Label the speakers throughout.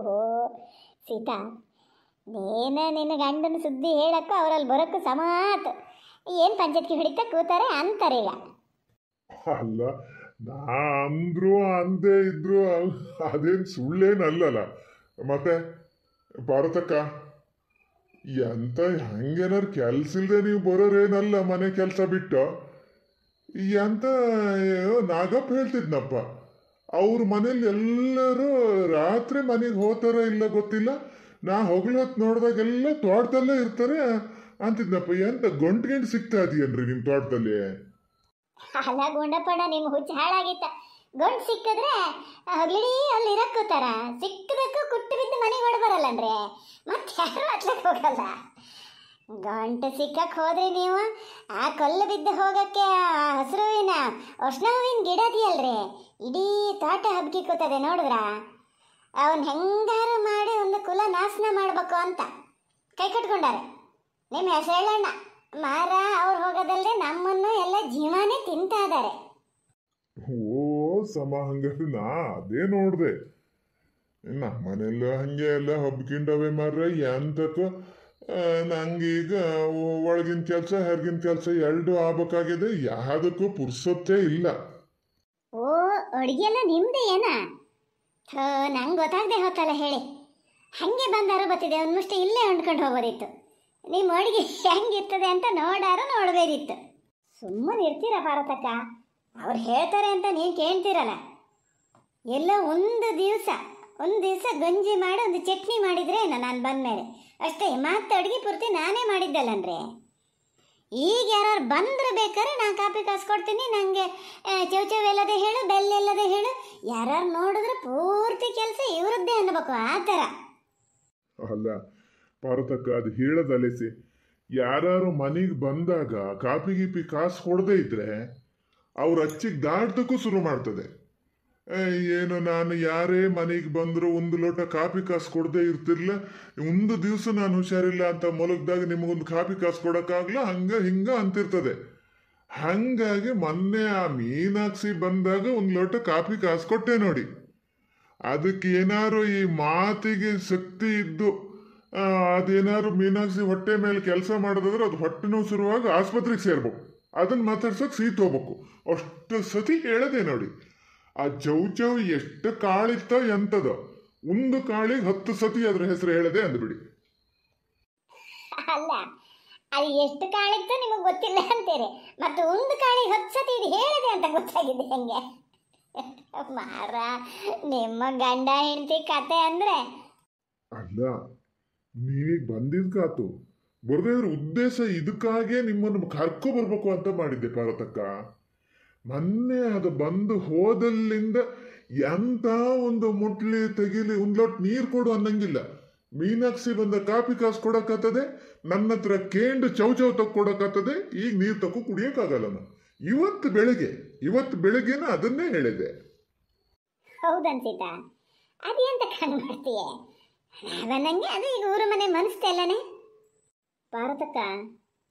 Speaker 1: ಓಹೋ ಸೀತಾ ನೀನು ನಿನ್ನ ಗಂಡನ ಸುದ್ದಿ ಹೇಳಕ್ಕೂ ಅವರಲ್ಲಿ ಬರೋಕ್ಕೂ ಸಮಾತ್ ಏನು ಪಂಚಾಯತ್ಗೆ ಹಿಡಿತ ಕೂತಾರೆ ಅಂತಾರೆ ಈಗ
Speaker 2: ಅಲ್ಲ ನಾ ಅಂದ್ರು ಅಂದೇ ಇದ್ರು ಅದೇನು ಸುಳ್ಳೇನಲ್ಲಲ್ಲ ಮತ್ತೆ ಭಾರತಕ್ಕ ಎಂತ ಹಂಗೇನಾರು ಕೆಲ್ಸ ಇಲ್ಲದೆ ನೀವು ಬರೋರೇನಲ್ಲ ಮನೆ ಕೆಲಸ ಬಿಟ್ಟು ಎಂತ ನಾಗಪ್ಪ ಹೇಳ್ತಿದ್ನಪ್ಪ ಅವ್ರ ಮನೇಲಿ ಎಲ್ಲರೂ ರಾತ್ರಿ ಮನೆಗೆ ಹೋತಾರ ಇಲ್ಲ ಗೊತ್ತಿಲ್ಲ ನಾ ಹೊತ್ತು ನೋಡಿದಾಗೆಲ್ಲ ತೋಟದಲ್ಲೇ ಇರ್ತಾರೆ ಅಂತಿದ್ನಪ್ಪ ಎಂತ ಗಂಟು ಗಂಟು ಸಿಗ್ತಾ ಇದೆಯನ್ರಿ ನಿಮ್ಮ ತೋಟದಲ್ಲಿ
Speaker 1: ಅಲ್ಲ ಗುಂಡಪ್ಪಣ್ಣ ನಿಮ್ಮ ಹುಚ್ಚು ಹಾಳಾಗಿತ್ತ ಗಂಟು ಸಿಕ್ಕಿದ್ರೆ ಹಗಲಿಡೀ ಅಲ್ಲಿ ಇರಕ್ಕೋತಾರ ಸಿಕ್ಕದಕ್ಕೂ ಕುಟ್ಟು ಬಿದ್ದು ಮನೆಗೆ ಹೊಡೆಬರಲ್ಲನ್ರಿ ಮತ್ತೆ ಯಾರು ಹೋಗಲ್ಲ ಗಂಟೆ ಸಿಕ್ಕಕ್ಕೆ ಹೋದ್ರಿ ನೀವು ಆ ಕಲ್ಲು ಬಿದ್ದು ಹೋಗಕ್ಕೆ ಆ ಹಸಿರು ಹೂವಿನ ಉಷ್ಣ ಹೂವಿನ ಗಿಡ ಇದೆಯಲ್ರಿ ಇಡೀ ತೋಟ ಹಬ್ಬಿ ಕೂತದೆ ನೋಡಿದ್ರ ಅವನ್ ಹೆಂಗಾರು ಮಾಡಿ ಒಂದು ಕುಲ ನಾಶನ ಮಾಡಬೇಕು ಅಂತ ಕೈ ಕಟ್ಕೊಂಡಾರೆ ನಿಮ್ಮ ಹೆಸರಣ್ಣ ಮಾರ ಅವ್ರು ಹೋಗೋದಲ್ದೆ ನಮ್ಮನ್ನು ಎಲ್ಲ ಜೀವಾನೇ ತಿಂತಾ ಇದ್ದಾರೆ
Speaker 2: ಓ ಸಮ ಹಂಗಾರೆ ನಾ ಅದೇ ನೋಡ್ದೆ ನಮ್ಮನೆಲ್ಲ ಹಂಗೆ ಎಲ್ಲ ಹಬ್ಕಿಂಡವೆ ಮಾರ ಎಂತತ್ವ ನಂಗೀಗ ಒಳಗಿನ ಕೆಲಸ ಹೊರಗಿನ ಕೆಲಸ ಎರಡು ಆಗ್ಬೇಕಾಗಿದೆ ಯಾವುದಕ್ಕೂ ಪುರ್ಸೊತ್ತೇ ಇಲ್ಲ
Speaker 1: ಓ ಅಡುಗೆ ಎಲ್ಲ ನಿಮ್ದು ಏನ ನಂಗೆ ಗೊತ್ತಾಗದೆ ಹೋತಲ್ಲ ಹೇಳಿ ಹಂಗೆ ಬಂದಾರು ಬತ್ತಿದೆ ಮುಷ್ಟಿ ಇಲ್ಲೇ ಹೊಂಡ್ಕೊಂಡು ಹೋಗೋದಿತ್ತು ನಿಮ್ಮ ಅಡುಗೆ ಹೆಂಗಿರ್ತದೆ ಅಂತ ನೋಡಾರು ನೋಡಬೇಕಿತ್ತು ಸುಮ್ಮನೆ ಇರ್ತೀರ ಭಾರತಕ್ಕ ಅವ್ರು ಹೇಳ್ತಾರೆ ಅಂತ ನೀನು ಕೇಳ್ತೀರಲ್ಲ ಎಲ್ಲ ಒಂದು ದಿವಸ ಒಂದು ದಿವಸ ಗಂಜಿ ಮಾಡಿ ಒಂದು ಚಟ್ನಿ ಮಾಡಿದರೆ ನಾನು ಬಂದಮೇಲೆ ಅಷ್ಟೇ ಮತ್ತೆ ಅಡುಗೆ ಪೂರ್ತಿ ನಾನೇ ಮಾಡಿದ್ದಲ್ಲನ್ರಿ ಈಗ ಯಾರು ಬಂದ್ರೆ ಬೇಕಾದ್ರೆ ನಾನು ಕಾಪಿ ಕಾಸ್ಕೊಡ್ತೀನಿ ನನಗೆ ಚೌಚವ್ ಹೇಳು ಬೆಲ್ಲ ಹೇಳು ಯಾರು ನೋಡಿದ್ರೆ ಪೂರ್ತಿ ಕೆಲಸ ಇವರದ್ದೇ ಅನ್ಬೇಕು ಆ ಥರ
Speaker 2: ಅಲ್ಲ ಪಾರ್ವತಕ್ಕ ಅದು ಹೇಳದಲಿಸಿ ಯಾರು ಮನೆಗೆ ಬಂದಾಗ ಕಾಪಿ ಗೀಪಿ ಕಾಸು ಕೊಡದೇ ಇದ್ರೆ ಅವ್ರ ಅಚ್ಚಿಗೆ ದಾಟ್ದಕ್ಕೂ ಶುರು ಮಾಡ್ತದೆ ಏನು ನಾನು ಯಾರೇ ಮನೆಗೆ ಬಂದರೂ ಒಂದು ಲೋಟ ಕಾಪಿ ಕಾಸು ಕೊಡದೆ ಇರ್ತಿರ್ಲ ಒಂದು ದಿವಸ ನಾನು ಹುಷಾರಿಲ್ಲ ಅಂತ ಮಲಗ್ದಾಗ ನಿಮಗೊಂದು ಕಾಪಿ ಕಾಸು ಕೊಡೋಕ್ಕಾಗಲ್ಲ ಹಂಗೆ ಹಿಂಗೆ ಅಂತಿರ್ತದೆ ಹಂಗಾಗಿ ಮೊನ್ನೆ ಆ ಮೀನಾಕ್ಷಿ ಬಂದಾಗ ಒಂದು ಲೋಟ ಕಾಪಿ ಕಾಸು ಕೊಟ್ಟೆ ನೋಡಿ ಅದಕ್ಕೆ ಏನಾರು ಈ ಮಾತಿಗೆ ಶಕ್ತಿ ಇದ್ದು ಅದೇನಾದ್ರು ಮೀನಾಕ್ಷಿ ಹೊಟ್ಟೆ ಮೇಲೆ ಕೆಲಸ ಮಾಡೋದಾದ್ರೆ ಅದು ಹೊಟ್ಟೆ ನೋವು ಶುರುವಾಗ ಆಸ್ಪತ್ರೆಗೆ ಸೇರ್ಬೇಕು ಅದನ್ನು ಮಾತಾಡ್ಸೋಕೆ ಸೀಟ್ ತೋಬೇಕು ಅಷ್ಟು ಸತಿ ಹೇಳದೆ ನೋಡಿ ಆ ಚೌ ಎಷ್ಟು ಕಾಳಿತ್ತೋ ಎಂತದ ಒಂದು ಕಾಳಿಗೆ ಹತ್ತು ಸತಿ ಅದ್ರ ಹೆಸರು ಹೇಳದೆ ಅಂದ್ಬಿಡಿ
Speaker 1: ಅಲ್ಲ ಅದು ಎಷ್ಟು ಕಾಳಿತ್ತು ನಿಮಗೆ ಗೊತ್ತಿಲ್ಲ ಅಂತೀರಿ ಮತ್ತೆ ಒಂದು ಕಾಳಿಗೆ ಹತ್ತು ಸತಿ ಇದು ಹೇಳಿದೆ ಅಂತ ಗೊತ್ತಾಗಿದೆ ಹೆಂಗೆ ಮಾರ ನಿಮ್ಮ ಗಂಡ ಹೆಂಡತಿ ಕತೆ ಅಂದ್ರೆ
Speaker 2: ಅಲ್ಲ ನೀವೀಗ ಬಂದಿದ್ಕಾತು ಬರದೇ ಇದ್ರ ಉದ್ದೇಶ ಇದಕ್ಕಾಗೆ ನಿಮ್ಮನ್ನು ಕರ್ಕೊ ಬರ್ಬೇಕು ಅಂತ ಮಾಡಿದ್ದೆ ಪಾರ್ವತಕ್ಕ ಮೊನ್ನೆ ಅದು ಬಂದು ಹೋದಲ್ಲಿಂದ ಎಂಥ ಒಂದು ಮುಟ್ಲಿ ತೆಗಿಲಿ ಒಂದು ಲೋಟ್ ನೀರು ಕೊಡು ಅನ್ನಂಗಿಲ್ಲ ಮೀನಾಕ್ಷಿ ಬಂದ ಕಾಪಿ ಕಾಸು ಕೊಡೋಕತ್ತದೆ ನನ್ನ ಹತ್ರ ಕೇಂಡು ಚೌಚೌ ಕೊಡೋಕ್ಕಾಗ್ತದೆ ಈಗ ನೀರು ತಕ್ಕು ಕುಡಿಯೋಕ್ಕಾಗಲ್ಲ ನಾನು ಇವತ್ತು ಬೆಳಿಗ್ಗೆ ಇವತ್ತು ಬೆಳಿಗ್ಗೆನ ಅದನ್ನೇ ಹೇಳಿದೆ
Speaker 1: ಹೌದನ್ಸಿತ ಅದು ಈಗ ಊರು ಮನೆ ಭಾರತಕ್ಕ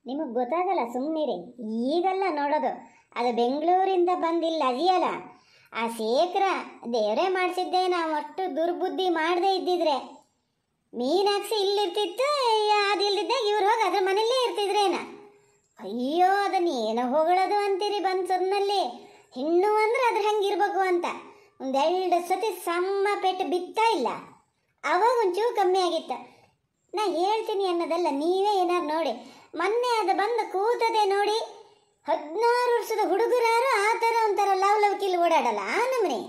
Speaker 1: ನಿಮಗೆ ಗೊತ್ತಾಗಲ್ಲ ಸುಮ್ಮನಿರಿ ಈಗಲ್ಲ ನೋಡೋದು ಅದು ಬೆಂಗಳೂರಿಂದ ಬಂದಿಲ್ಲ ಅದಿಯಲ್ಲ ಆ ಶೇಖರ ದೇವರೇ ಮಾಡಿಸಿದ್ದೆ ನಾವು ಅಷ್ಟು ದುರ್ಬುದ್ಧಿ ಮಾಡದೇ ಇದ್ದಿದ್ರೆ ಮೀನಾಕ್ಷಿ ಇಲ್ಲಿರ್ತಿತ್ತು ಅದಿಲ್ದಿದ್ದಾಗ ಇವ್ರು ಹೋಗಿ ಅದ್ರ ಮನೇಲೇ ಇರ್ತಿದ್ರೇನ ಅಯ್ಯೋ ಅದನ್ನ ಏನೋ ಹೊಗಳದು ಅಂತೀರಿ ಬಂದು ಸುರ್ನಲ್ಲಿ ಹೆಣ್ಣು ಅಂದ್ರೆ ಅದ್ರ ಹಂಗಿರ್ಬೇಕು ಅಂತ ಒಂದೆರಡು ಸತಿ ಸಮ್ಮ ಪೆಟ್ಟು ಬಿತ್ತಾ ಇಲ್ಲ ಅವಾಗ ಒಂಚೂರು ಕಮ್ಮಿ ಆಗಿತ್ತು ನಾ ಹೇಳ್ತೀನಿ ಅನ್ನೋದಲ್ಲ ನೀವೇ ಏನಾರು ನೋಡಿ ಮೊನ್ನೆ ಅದು ಬಂದು ಕೂತದೆ ನೋಡಿ ಹದಿನಾರು ವರ್ಷದ ಹುಡುಗರಾರು ಆ ಥರ ಒಂಥರ ಲವ್ ಲವ್ ಕಿಲ್ ಓಡಾಡಲ್ಲ ಆ ನಮ್ಮನೆ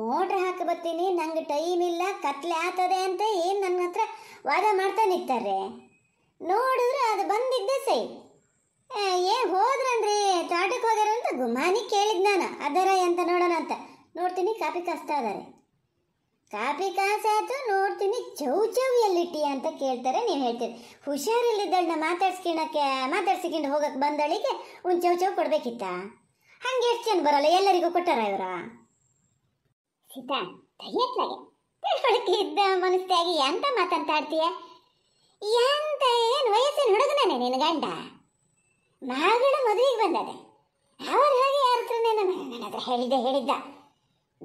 Speaker 1: ಮೋಟ್ರ್ ಹಾಕಿ ಬರ್ತೀನಿ ನಂಗೆ ಟೈಮ್ ಇಲ್ಲ ಕತ್ಲೆ ಆಗ್ತದೆ ಅಂತ ಏನು ನನ್ನ ಹತ್ರ ವಾದ ಮಾಡ್ತಾ ನೋಡಿದ್ರೆ ಅದು ಬಂದಿದ್ದೆ ಸೈ ಏ ಹೋದ್ರನ್ರಿ ತಾಟಕ್ಕೆ ಹೋದಾರಂತ ಗುಮಾನಿ ಕೇಳಿದ್ ನಾನು ಅದರ ಎಂತ ನೋಡೋಣ ಅಂತ ನೋಡ್ತೀನಿ ಕಾಪಿ ಕಷ್ಟ ಇದ್ದಾರೆ ಕಾಪಿ ಕಾಸಾಯ್ತು ನೋಡ್ತೀನಿ ಚೌ ಚೌ ಎಲ್ಲಿಟ್ಟಿ ಅಂತ ಕೇಳ್ತಾರೆ ನೀವು ಹೇಳ್ತೀರಿ ಹುಷಾರಿಲ್ಲದಳನ್ನ ಮಾತಾಡ್ಸ್ಕೊಳಕ್ಕೆ ಮಾತಾಡ್ಸಿಕೊಂಡು ಹೋಗಕ್ಕೆ ಬಂದಳಿಗೆ ಒಂದು ಚೌ ಚೌ ಕೊಡ್ಬೇಕಿತ್ತ ಹಂಗೆ ಎಷ್ಟು ಜನ ಬರಲ್ಲ ಎಲ್ಲರಿಗೂ ಕೊಟ್ಟಾರ ಇವರ ಸೀತಾ ಇದ್ದ ಮನಸ್ಸಾಗಿ ಎಂತ ಮಾತಂತಾಡ್ತೀಯ ಎಂತ ಏನು ವಯಸ್ಸಿನ ಹುಡುಗನೇ ನಿನ್ನ ಗಂಡ ಮಗಳ ಮದುವೆಗೆ ಬಂದದೆ ಅವ್ರು ಹೇಗೆ ಯಾರ ಹತ್ರನೇ ನನ್ನ ಹತ್ರ ಹೇಳಿದ್ದೆ ಹೇಳಿದ್ದ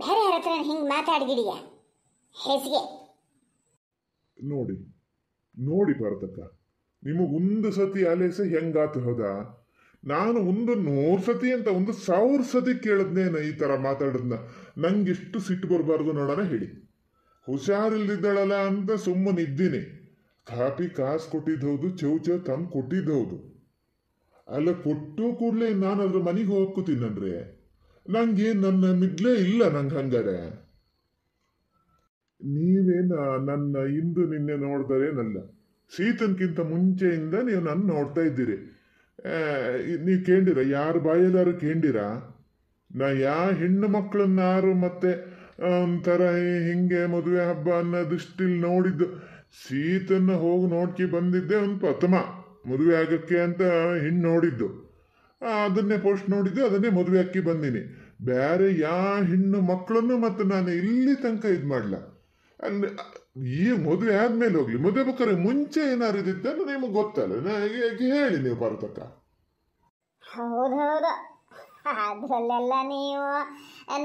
Speaker 1: ಬೇರೆ ಯಾರ ಹತ್ರ ಹಿಂಗೆ ಮಾತಾಡ್ಗಿಡಿಯಾ ಹೆಸಿಗೆ
Speaker 2: ನೋಡಿ ನೋಡಿ ಭಾರತಕ್ಕ ನಿಮಗೆ ಒಂದು ಸತಿ ಆಲೇಸ ಹೆಂಗಾತು ಹೌದಾ ನಾನು ಒಂದು ನೂರು ಸತಿ ಅಂತ ಒಂದು ಸಾವಿರ ಸತಿ ಕೇಳಿದ್ನೇನ ಈ ಥರ ಮಾತಾಡಿದ್ನ ನಂಗೆ ಇಷ್ಟು ಸಿಟ್ಟು ಬರಬಾರ್ದು ನೋಡೋಣ ಹೇಳಿ ಹುಷಾರಿಲ್ದಿದ್ದಾಳಲ್ಲ ಅಂತ ಸುಮ್ಮನೆ ಇದ್ದೀನಿ ಕಾಪಿ ಕಾಸು ಕೊಟ್ಟಿದ್ದ ಹೌದು ಚೌ ತಂದು ಕೊಟ್ಟಿದ್ದು ಹೌದು ಅಲ್ಲ ಕೊಟ್ಟು ಕೂಡಲೇ ನಾನು ಅದ್ರ ಮನೆಗೆ ಅಂದ್ರೆ ನಂಗೆ ನನ್ನ ಮಿಡ್ಲೇ ಇಲ್ಲ ನಂಗೆ ಹಂಗಾರೆ ನೀವೇನ ನನ್ನ ಇಂದು ನಿನ್ನೆ ನೋಡ್ದರೇನಲ್ಲ ಸೀತನ್ಕಿಂತ ಮುಂಚೆಯಿಂದ ನೀವು ನನ್ನ ನೋಡ್ತಾ ಇದ್ದೀರಿ ನೀವು ಕೇಳಿರ ಯಾರು ಬಾಯಲ್ಲಾರು ಕೇಳಿರ ನಾ ಯಾ ಹೆಣ್ಣು ಮಕ್ಕಳನ್ನಾರು ಮತ್ತೆ ಒಂಥರ ಹಿಂಗೆ ಮದುವೆ ಹಬ್ಬ ಅನ್ನೋ ದೃಷ್ಟಿಲಿ ನೋಡಿದ್ದು ಸೀತನ್ನ ಹೋಗಿ ನೋಡ್ಕಿ ಬಂದಿದ್ದೆ ಒಂದು ಪ್ರಥಮ ಮದುವೆ ಆಗೋಕ್ಕೆ ಅಂತ ಹೆಣ್ಣು ನೋಡಿದ್ದು ಅದನ್ನೇ ಪೋಸ್ಟ್ ನೋಡಿದ್ದು ಅದನ್ನೇ ಮದುವೆ ಹಾಕಿ ಬಂದೀನಿ ಬೇರೆ ಯಾ ಹೆಣ್ಣು ಮಕ್ಕಳನ್ನು ಮತ್ತು ನಾನು ಇಲ್ಲಿ ತನಕ ಇದು ಮಾಡಲ್ಲ ಅಂದ uh, ಈ ಮದುವೆ ಆದ್ಮೇಲೆ ಹೋಗ್ಲಿ ಮದುವೆ ಬೇಕಾದ್ರೆ ಮುಂಚೆ ಏನಾರು ಇದ್ದಿದ್ದನ್ನು ನಿಮಗೆ ಗೊತ್ತಲ್ಲ ನನಗೆ ಹೇಳಿ ನೀವು ಪರ್ವತಕ್ಕ
Speaker 1: ಹೌದೌದು ಅದರಲ್ಲೆಲ್ಲ ನೀವು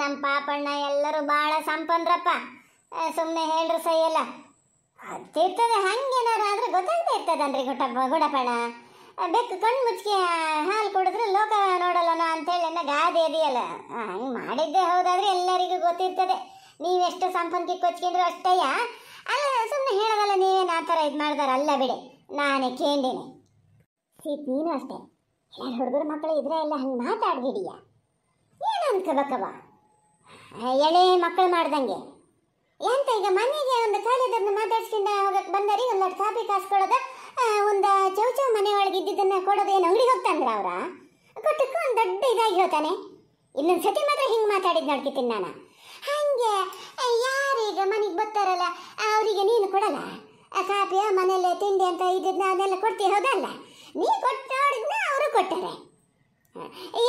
Speaker 1: ನಮ್ಮ ಪಾಪಣ್ಣ ಎಲ್ಲರೂ ಭಾಳ ಸಂಪಂದ್ರಪ್ಪ ಸುಮ್ಮನೆ ಹೇಳ್ರು ಸೈಯಲ್ಲ ಅದಿರ್ತದೆ ಹಂಗೇನಾರ ಆದ್ರೆ ಗೊತ್ತಾಗ್ತಾ ಇರ್ತದನ್ರಿ ಗುಟಪ್ಪ ಗುಡಪಣ ಬೆಕ್ಕು ಕಣ್ಣು ಮುಚ್ಚಿ ಹಾಲು ಕುಡಿದ್ರೆ ಲೋಕ ನೋಡಲ್ಲನೋ ಅಂತೇಳಿ ಗಾದೆ ಇದೆಯಲ್ಲ ಹಂಗೆ ಮಾಡಿದ್ದೆ ಹೌದಾದ್ರೆ ಎಲ್ಲರಿಗೂ ಗೊತ್ತಿರ್ತದೆ ನೀವೆಷ್ಟು ಸಂಪಂಗಿ ಕೊಚ್ಕೊಂಡ್ರು ಅಷ್ಟಯ್ಯ ಅಲ್ಲ ಸುಮ್ಮನೆ ಹೇಳೋದಲ್ಲ ನೀವೇನು ಆ ಥರ ಇದು ಮಾಡ್ದಾರ ಅಲ್ಲ ಬಿಡಿ ನಾನೇ ಕೇಂದಿನಿ ಸೀಟ್ ನೀನು ಅಷ್ಟೇ ಎಲ್ಲ ಹುಡುಗರು ಮಕ್ಕಳು ಇದ್ರೆ ಎಲ್ಲ ಹಂಗೆ ಮಾತಾಡ್ಬಿಡಿಯ ಏನು ಅನ್ಕೋಬೇಕವ ಎಳೆ ಮಕ್ಕಳು ಮಾಡ್ದಂಗೆ ಎಂತ ಈಗ ಮನೆಗೆ ಒಂದು ಕಾಲಿದ್ದನ್ನು ಮಾತಾಡ್ಸ್ಕೊಂಡು ಹೋಗಕ್ಕೆ ಒಂದು ಲಟ್ ಕಾಪಿ ಕಾಸ್ಕೊಳ್ಳೋದು ಒಂದು ಚೌ ಮನೆ ಒಳಗೆ ಇದ್ದಿದ್ದನ್ನು ಕೊಡೋದು ಏನು ಅಂಗಡಿಗೆ ಹೋಗ್ತಂದ್ರ ಅವರ ಕೊಟ್ಟಕ್ಕೂ ಒಂದು ದೊಡ್ಡ ಇದಾಗಿ ಹೇಳ್ತಾನೆ ಇನ್ನೊಂದು ಸತಿ ಮಾತ್ರ ಹಿಂಗೆ ಮಾತಾಡಿದ್ದು ನೋಡ್ಕಿತೀನಿ ನಾನು ಯಾರೀಗ ಮನೆಗೆ ಬರ್ತಾರಲ್ಲ ಅವರಿಗೆ ನೀನು ಕೊಡಲ್ಲ ಕಾಫಿ ಮನೆಯಲ್ಲೇ ತಿಂಡಿ ಅಂತ ಇದನ್ನ ಅದೆಲ್ಲ ಕೊಡ್ತೀವಿ ಹೌದಲ್ಲ ನೀ ಕೊಟ್ಟೋಡಿದ್ನ ಅವರು ಕೊಟ್ಟರೆ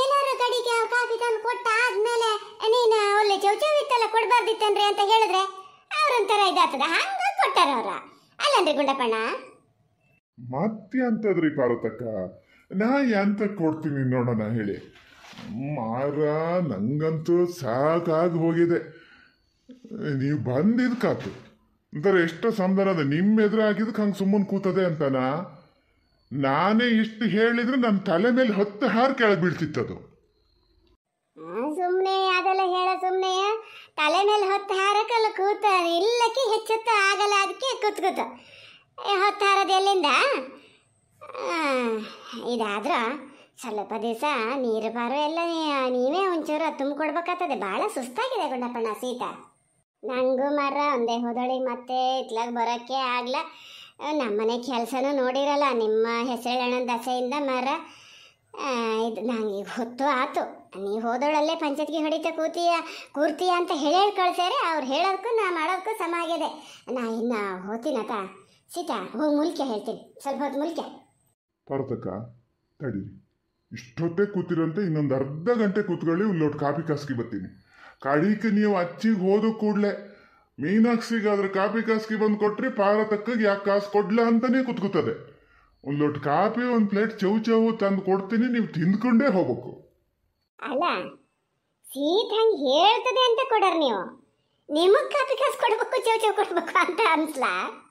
Speaker 1: ಏನಾದ್ರು ಕಡೆಗೆ ಕಾಫಿ ತಂದು ಕೊಟ್ಟ ಆದ್ಮೇಲೆ ನೀನು ಒಳ್ಳೆ ಚೌಚವಿತ್ತಲ್ಲ ವಿತ್ತಲ್ಲ ಅಂತ ಹೇಳಿದ್ರೆ ಅವ್ರಂತರ ಇದಾಗ್ತದೆ ಹಂಗ ಕೊಟ್ಟಾರ ಅವ್ರ ಅಲ್ಲಂದ್ರೆ ಗುಂಡಪ್ಪಣ್ಣ
Speaker 2: ಮತ್ತೆ ಅಂತದ್ರಿ ಪಾರ್ವತಕ್ಕ ನಾ ಎಂತ ಕೊಡ್ತೀನಿ ನೋಡೋಣ ಹೇಳಿ ಮಾರ ನಂಗಂತೂ ಸಾಕಾಗಿ ಹೋಗಿದೆ ನೀವು ಬಂದಿದ್ಕಾತು ಅಂತಾರೆ ಎಷ್ಟೋ ಸಮಾಧಾನದ ನಿಮ್ಮ ಎದುರು ಆಗಿದ್ದಕ್ಕೆ ಹಂಗೆ ಸುಮ್ಮನೆ ಕೂತದೆ ಅಂತನಾ ನಾನೇ ಇಷ್ಟು ಹೇಳಿದ್ರೆ ನನ್ನ ತಲೆ ಮೇಲೆ ಹತ್ತು ಹಾರು ಕೆಳಗೆ ಬೀಳ್ತಿತ್ತದು
Speaker 1: ಸುಮ್ಮನೆ ಅದೆಲ್ಲ ಹೇಳ ಸುಮ್ಮನೆ ತಲೆ ಮೇಲೆ ಹಾರ ಹಾರಕ್ಕಲ್ಲ ಕೂತ ಇಲ್ಲಕ್ಕೆ ಹೆಚ್ಚುತ್ತ ಆಗಲ್ಲ ಅದಕ್ಕೆ ಕೂತ್ಕೂತ ಹೊತ್ತು ಹಾರೋದು ಎಲ್ಲಿಂದ ಇದಾದ್ರೆ ಸ್ವಲ್ಪ ದಿವಸ ನೀರು ಬಾರು ಎಲ್ಲ ನೀವೇ ಒಂಚೂರು ತುಂಬಿಕೊಡ್ಬೇಕಾಗ್ತದೆ ಭಾಳ ಸುಸ್ತಾಗಿದೆ ಗುಂಡಪ್ಪಣ್ಣ ಸೀತಾ ನನಗೂ ಮರ ಒಂದೇ ಹೋದಳಿಗೆ ಮತ್ತೆ ಇತ್ಲಾಗ ಬರೋಕ್ಕೆ ಆಗಲ್ಲ ನಮ್ಮನೆ ಕೆಲಸನೂ ನೋಡಿರಲ್ಲ ನಿಮ್ಮ ಹೆಸರೆಳೆಣ ದಸೆಯಿಂದ ಮರ ಇದು ನಂಗೆ ಹೊತ್ತು ಆತು ನೀ ಹೋದೊಳಲ್ಲೇ ಪಂಚಾಯತ್ಗೆ ಹೊಡಿತ ಕೂತೀಯ ಕೂರ್ತೀಯ ಅಂತ ಹೇಳಿ ಕಳ್ಸ್ಯಾರೆ ಅವ್ರು ಹೇಳೋದಕ್ಕೂ ನಾ ಮಾಡೋದಕ್ಕೂ ಸಮ ಆಗಿದೆ ನಾ ಇನ್ನು ಹೋಗ್ತೀನತ ಸೀತಾ ಹೋಗಿ ಮುಲ್ಕೆ ಹೇಳ್ತೀನಿ ಸ್ವಲ್ಪ ಹೊತ್ತು ಮುಲ್ಕೆ
Speaker 2: ಪರ್ತಕ ತಡೀರಿ ಇಷ್ಟೊತ್ತೇ ಕೂತಿರಂತೆ ಇನ್ನೊಂದು ಅರ್ಧ ಗಂಟೆ ಕೂತ್ಕೊಳ್ಳಿ ಒಂದು ಕಾಫಿ ಕಾಸ್ಕಿ ಬರ್ತೀನಿ ಕಡಿಕೆ ನೀವು ಅಚ್ಚಿಗೆ ಹೋದ ಕೂಡ್ಲೆ ಮೀನಾಕ್ಷಿಗೆ ಅದ್ರ ಕಾಪಿ ಕಾಸ್ಗೆ ಬಂದು ಕೊಟ್ರಿ ತಕ್ಕಗೆ ಯಾಕೆ ಕಾಸು ಕೊಡ್ಲ ಅಂತಾನೆ ಕುತ್ಕೋತದೆ ಒಂದು ಲೋಟ ಕಾಪಿ ಒಂದು ಪ್ಲೇಟ್ ಚೌ ಚೌ ತಂದು ಕೊಡ್ತೀನಿ ನೀವು ತಿಂದ್ಕೊಂಡೇ ಹೋಗ್ಬೇಕು
Speaker 1: ಅಲ್ಲ ಸೀಟ್ ಹಂಗೆ ಹೇಳ್ತದೆ ಅಂತ ಕೊಡರ್ ನೀವು ನಿಮಗೆ ಕಾಪಿ ಕಾಸು ಕೊಡ್ಬೇಕು ಚೌ ಚೌ ಕೊಡ್ಬೇಕು ಅಂತ ಅನ್ಸ್ಲಾ